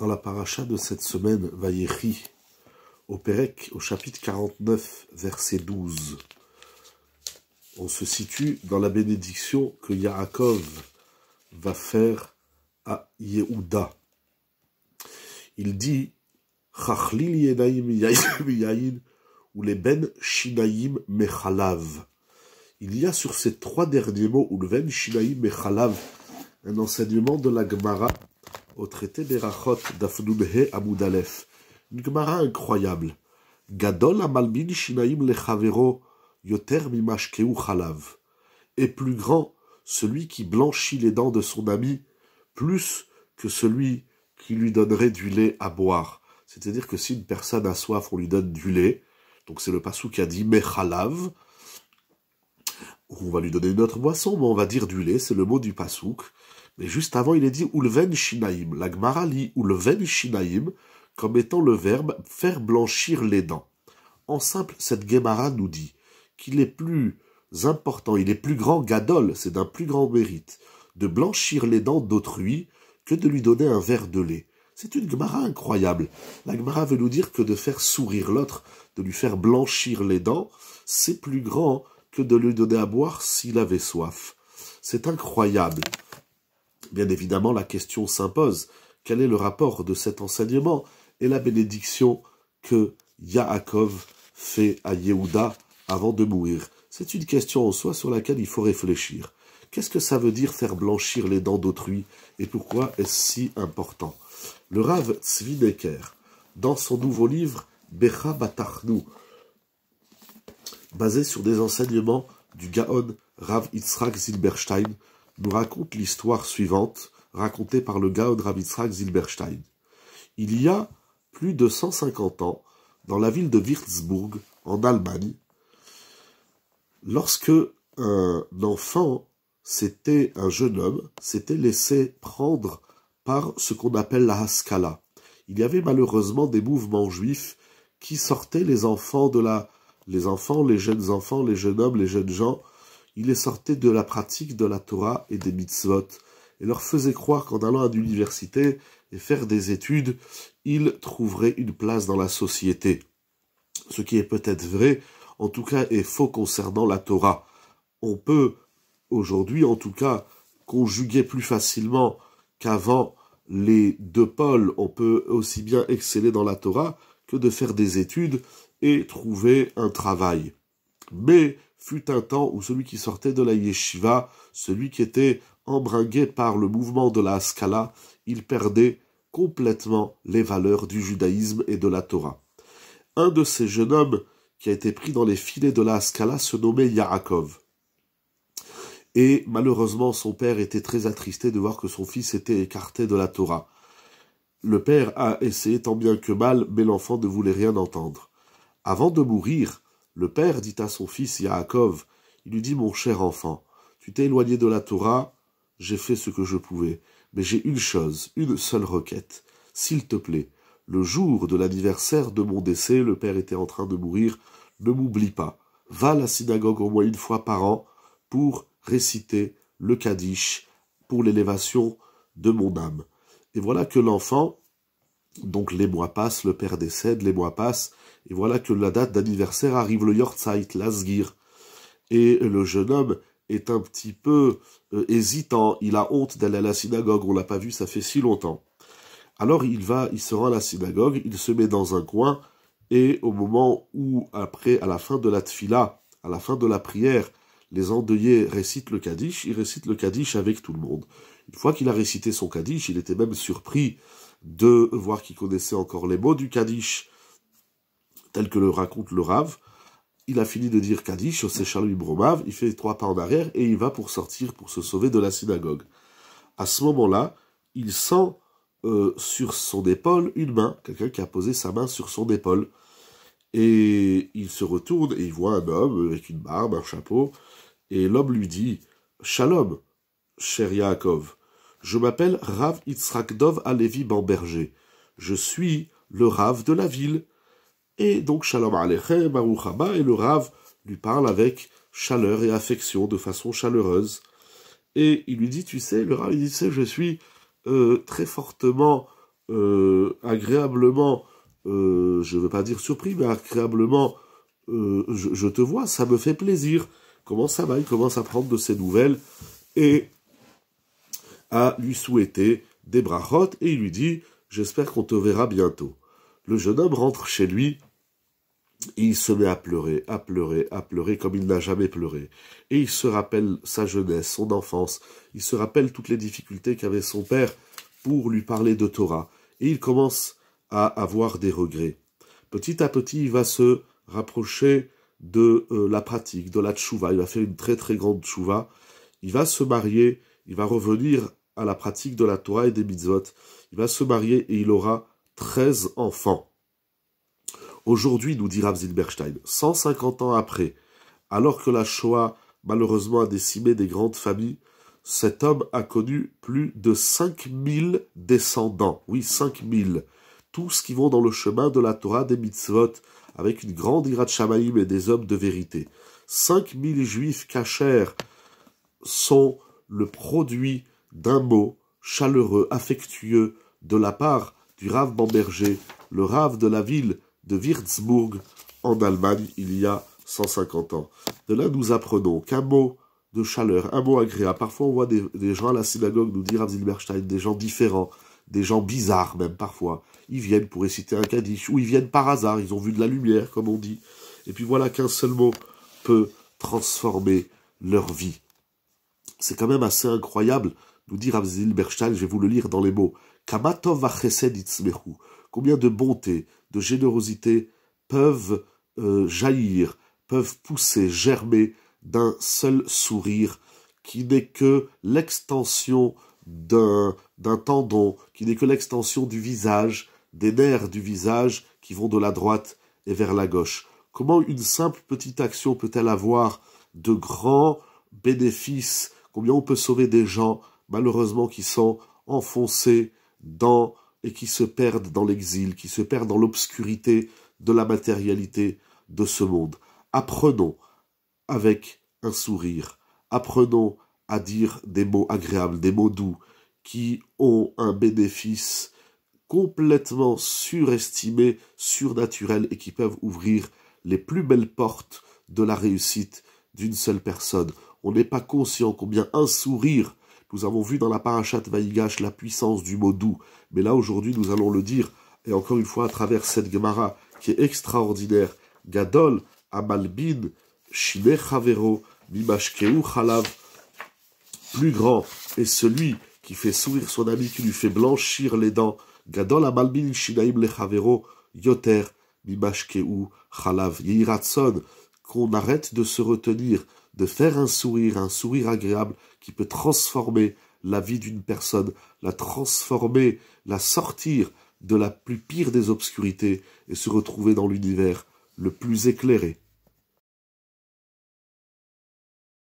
dans la paracha de cette semaine, Vayechi, au Pérec, au chapitre 49, verset 12. On se situe dans la bénédiction que Yaakov va faire à Yehuda. Il dit ou Ben Shinaim Mechalav. Il y a sur ces trois derniers mots, ou le Ben Shinaim Mechalav, un enseignement de la Gemara au traité Berachot d'Afnubhe Amoudalef. Une incroyable. Gadol amalbin shinaim lechavero yoter mimashkeu chalav. Et plus grand celui qui blanchit les dents de son ami plus que celui qui lui donnerait du lait à boire. C'est-à-dire que si une personne a soif, on lui donne du lait. Donc c'est le pasouk qui a dit mechalav. On va lui donner une autre boisson, mais on va dire du lait, c'est le mot du pasouk. Et juste avant, il est dit Ulven Shinaim. La Gemara lit Ulven Shinaim comme étant le verbe faire blanchir les dents. En simple, cette Gemara nous dit qu'il est plus important, il est plus grand gadol, c'est d'un plus grand mérite, de blanchir les dents d'autrui que de lui donner un verre de lait. C'est une Gemara incroyable. La Gemara veut nous dire que de faire sourire l'autre, de lui faire blanchir les dents, c'est plus grand que de lui donner à boire s'il avait soif. C'est incroyable. Bien évidemment, la question s'impose. Quel est le rapport de cet enseignement et la bénédiction que Yaakov fait à Yehuda avant de mourir C'est une question en soi sur laquelle il faut réfléchir. Qu'est-ce que ça veut dire faire blanchir les dents d'autrui et pourquoi est-ce si important Le Rav Zwineker, dans son nouveau livre Becha Batachnu, basé sur des enseignements du Gaon Rav Yitzhak Zilberstein, nous raconte l'histoire suivante, racontée par le Gaud Ravitzrak Zilberstein. Il y a plus de 150 ans, dans la ville de Würzburg, en Allemagne, lorsque un enfant, c'était un jeune homme, s'était laissé prendre par ce qu'on appelle la Haskala. Il y avait malheureusement des mouvements juifs qui sortaient les enfants de la, les enfants, les jeunes enfants, les jeunes hommes, les jeunes gens il les sortait de la pratique de la Torah et des mitzvot, et leur faisait croire qu'en allant à l'université et faire des études, ils trouveraient une place dans la société. Ce qui est peut-être vrai, en tout cas est faux concernant la Torah. On peut, aujourd'hui en tout cas, conjuguer plus facilement qu'avant les deux pôles. On peut aussi bien exceller dans la Torah que de faire des études et trouver un travail. Mais fut un temps où celui qui sortait de la yeshiva, celui qui était embringué par le mouvement de la Haskalah, il perdait complètement les valeurs du judaïsme et de la Torah. Un de ces jeunes hommes qui a été pris dans les filets de la Haskalah, se nommait Yarakov. Et malheureusement, son père était très attristé de voir que son fils était écarté de la Torah. Le père a essayé tant bien que mal, mais l'enfant ne voulait rien entendre. Avant de mourir, le père dit à son fils Yaakov, il lui dit, mon cher enfant, tu t'es éloigné de la Torah, j'ai fait ce que je pouvais, mais j'ai une chose, une seule requête. S'il te plaît, le jour de l'anniversaire de mon décès, le père était en train de mourir, ne m'oublie pas. Va à la synagogue au moins une fois par an pour réciter le Kaddish pour l'élévation de mon âme. Et voilà que l'enfant donc les mois passent, le père décède, les mois passent, et voilà que la date d'anniversaire arrive, le Yortzeit, l'Asgir. Et le jeune homme est un petit peu euh, hésitant, il a honte d'aller à la synagogue, on l'a pas vu, ça fait si longtemps. Alors il va, il se rend à la synagogue, il se met dans un coin, et au moment où, après, à la fin de la tfila, à la fin de la prière, les endeuillés récitent le Kaddish, il récite le Kaddish avec tout le monde. Une fois qu'il a récité son Kaddish, il était même surpris de voir qu'il connaissait encore les mots du Kaddish, tel que le raconte le Rav. Il a fini de dire Kaddish, Charlie Bromav, il fait trois pas en arrière et il va pour sortir, pour se sauver de la synagogue. À ce moment-là, il sent euh, sur son épaule une main, quelqu'un qui a posé sa main sur son épaule. Et il se retourne et il voit un homme avec une barbe, un chapeau, et l'homme lui dit Shalom, cher Yaakov. Je m'appelle Rav Yitzhak Dov Alevi Bamberger. Je suis le Rav de la ville. Et donc Shalom Alechem, Baruch Haba, et le Rav lui parle avec chaleur et affection, de façon chaleureuse. Et il lui dit, tu sais, le Rav, il dit, tu sais, je suis euh, très fortement, euh, agréablement, euh, je ne veux pas dire surpris, mais agréablement, je, je te vois, ça me fait plaisir. Comment ça va Il commence à prendre de ses nouvelles. Et à lui souhaiter des brachot et il lui dit J'espère qu'on te verra bientôt. Le jeune homme rentre chez lui et il se met à pleurer, à pleurer, à pleurer comme il n'a jamais pleuré. Et il se rappelle sa jeunesse, son enfance, il se rappelle toutes les difficultés qu'avait son père pour lui parler de Torah. Et il commence à avoir des regrets. Petit à petit, il va se rapprocher de euh, la pratique, de la tchouva. Il va faire une très très grande tchouva. Il va se marier, il va revenir à la pratique de la Torah et des mitzvot. Il va se marier et il aura 13 enfants. Aujourd'hui, nous dit Rav 150 ans après, alors que la Shoah malheureusement a décimé des grandes familles, cet homme a connu plus de 5000 descendants. Oui, 5000. Tous qui vont dans le chemin de la Torah des mitzvot, avec une grande ira de et des hommes de vérité. 5000 juifs cachers sont le produit d'un mot chaleureux, affectueux, de la part du Rav Bamberger, le Rav de la ville de Würzburg, en Allemagne, il y a 150 ans. De là, nous apprenons qu'un mot de chaleur, un mot agréable. Parfois, on voit des, gens à la synagogue nous dire à Zilberstein, des gens différents, des gens bizarres même parfois. Ils viennent pour réciter un kaddish, ou ils viennent par hasard, ils ont vu de la lumière, comme on dit. Et puis voilà qu'un seul mot peut transformer leur vie. C'est quand même assez incroyable nous dit à Berstein, je vais vous le lire dans les mots. Combien de bonté, de générosité peuvent euh, jaillir, peuvent pousser, germer d'un seul sourire qui n'est que l'extension d'un tendon, qui n'est que l'extension du visage, des nerfs du visage qui vont de la droite et vers la gauche. Comment une simple petite action peut-elle avoir de grands bénéfices Combien on peut sauver des gens malheureusement, qui sont enfoncés dans et qui se perdent dans l'exil, qui se perdent dans l'obscurité de la matérialité de ce monde. Apprenons avec un sourire, apprenons à dire des mots agréables, des mots doux, qui ont un bénéfice complètement surestimé, surnaturel, et qui peuvent ouvrir les plus belles portes de la réussite d'une seule personne. On n'est pas conscient combien un sourire nous avons vu dans la parachat Vaïgash la puissance du mot doux. Mais là, aujourd'hui, nous allons le dire, et encore une fois, à travers cette Gemara qui est extraordinaire. Gadol, Amalbin, Shine Chavero, Mimashkeu Plus grand est celui qui fait sourire son ami, qui lui fait blanchir les dents. Gadol, Amalbin, Shinaim Chavero Yoter, Mimashkeu Khalav. Yiratson, qu'on arrête de se retenir de faire un sourire, un sourire agréable qui peut transformer la vie d'une personne, la transformer, la sortir de la plus pire des obscurités et se retrouver dans l'univers le plus éclairé.